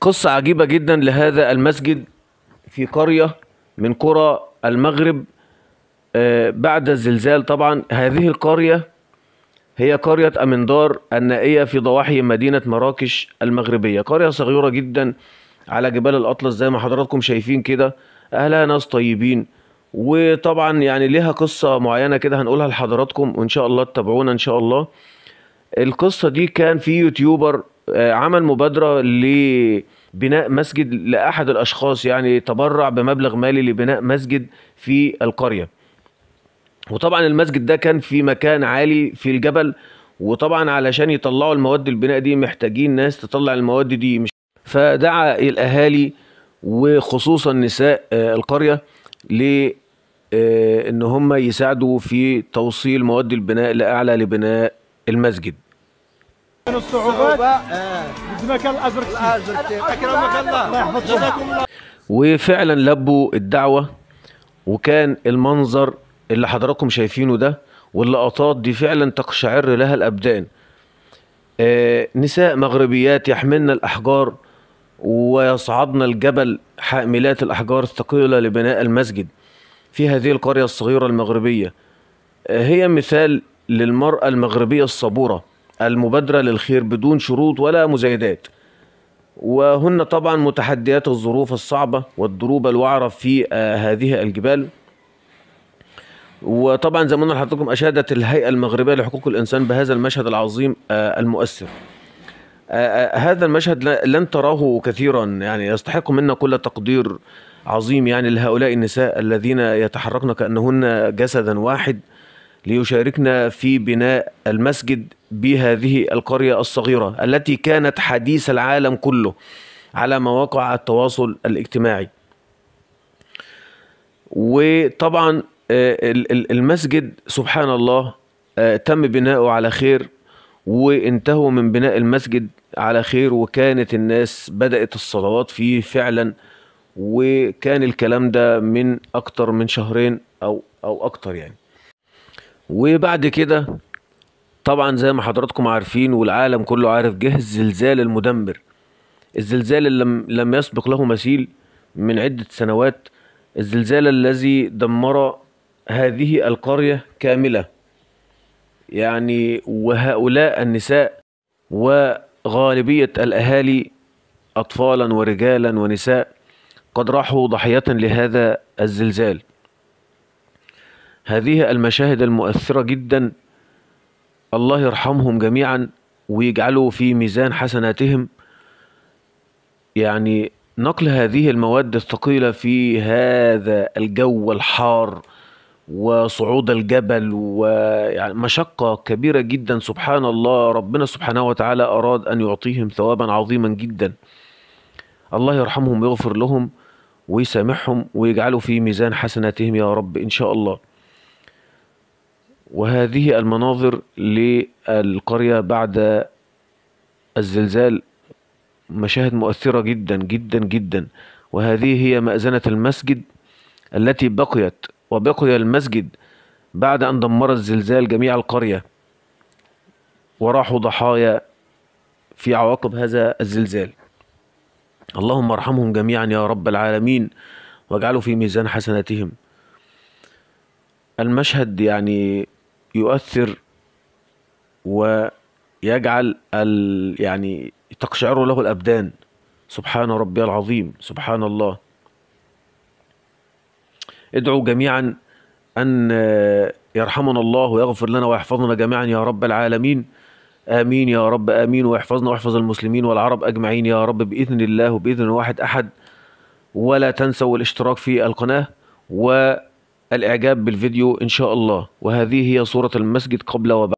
قصة عجيبة جدا لهذا المسجد في قرية من قرى المغرب آه، بعد الزلزال طبعا هذه القرية هي قرية أمندار النائية في ضواحي مدينة مراكش المغربية قرية صغيرة جدا على جبال الأطلس زي ما حضراتكم شايفين كده أهلها ناس طيبين وطبعا يعني لها قصة معينة كده هنقولها لحضراتكم وإن شاء الله تتابعونا إن شاء الله القصة دي كان في يوتيوبر عمل مبادره لبناء مسجد لاحد الاشخاص يعني تبرع بمبلغ مالي لبناء مسجد في القريه وطبعا المسجد ده كان في مكان عالي في الجبل وطبعا علشان يطلعوا المواد البناء دي محتاجين ناس تطلع المواد دي مش فدعا الاهالي وخصوصا نساء آه، القريه ل آه، ان هم يساعدوا في توصيل مواد البناء لاعلى لبناء المسجد الصعوبات آه. اكرمك الله وفعلا لبوا الدعوه وكان المنظر اللي حضراتكم شايفينه ده واللقطات دي فعلا تقشعر لها الابدان آه نساء مغربيات يحملن الاحجار ويصعدن الجبل حاملات الاحجار الثقيله لبناء المسجد في هذه القريه الصغيره المغربيه آه هي مثال للمراه المغربيه الصبوره المبادرة للخير بدون شروط ولا مزايدات وهن طبعا متحديات الظروف الصعبة والدروب الوعرة في آه، هذه الجبال وطبعا زي ما قلنا اشادت الهيئه المغربيه لحقوق الانسان بهذا المشهد العظيم آه، المؤثر. آه، هذا المشهد لن تراه كثيرا يعني يستحق منا كل تقدير عظيم يعني لهؤلاء النساء الذين يتحركن كانهن جسدا واحد ليشاركن في بناء المسجد بهذه القرية الصغيرة التي كانت حديث العالم كله على مواقع التواصل الاجتماعي وطبعا آه، المسجد سبحان الله آه، تم بناؤه على خير وانتهوا من بناء المسجد على خير وكانت الناس بدأت الصلوات فيه فعلا وكان الكلام ده من أكتر من شهرين أو أو أكتر يعني وبعد كده طبعا زي ما حضراتكم عارفين والعالم كله عارف جه الزلزال المدمر الزلزال اللي لم, لم يسبق له مثيل من عدة سنوات الزلزال الذي دمر هذه القرية كاملة يعني وهؤلاء النساء وغالبية الأهالي أطفالا ورجالا ونساء قد راحوا ضحية لهذا الزلزال هذه المشاهد المؤثرة جدا الله يرحمهم جميعا ويجعله في ميزان حسناتهم يعني نقل هذه المواد الثقيلة في هذا الجو الحار وصعود الجبل ويعني مشقة كبيرة جدا سبحان الله ربنا سبحانه وتعالى أراد أن يعطيهم ثوابا عظيما جدا الله يرحمهم ويغفر لهم ويسامحهم ويجعله في ميزان حسناتهم يا رب إن شاء الله وهذه المناظر للقرية بعد الزلزال مشاهد مؤثرة جدا جدا جدا وهذه هي مأذنة المسجد التي بقيت وبقي المسجد بعد أن دمر الزلزال جميع القرية وراحوا ضحايا في عواقب هذا الزلزال اللهم ارحمهم جميعا يا رب العالمين واجعله في ميزان حسناتهم المشهد يعني يؤثر ويجعل ال يعني تقشعر له الأبدان سبحان ربي العظيم سبحان الله ادعوا جميعا أن يرحمنا الله ويغفر لنا ويحفظنا جميعا يا رب العالمين آمين يا رب آمين ويحفظنا ويحفظ المسلمين والعرب أجمعين يا رب بإذن الله وبإذن واحد أحد ولا تنسوا الاشتراك في القناة و الإعجاب بالفيديو إن شاء الله وهذه هي صورة المسجد قبل وبعد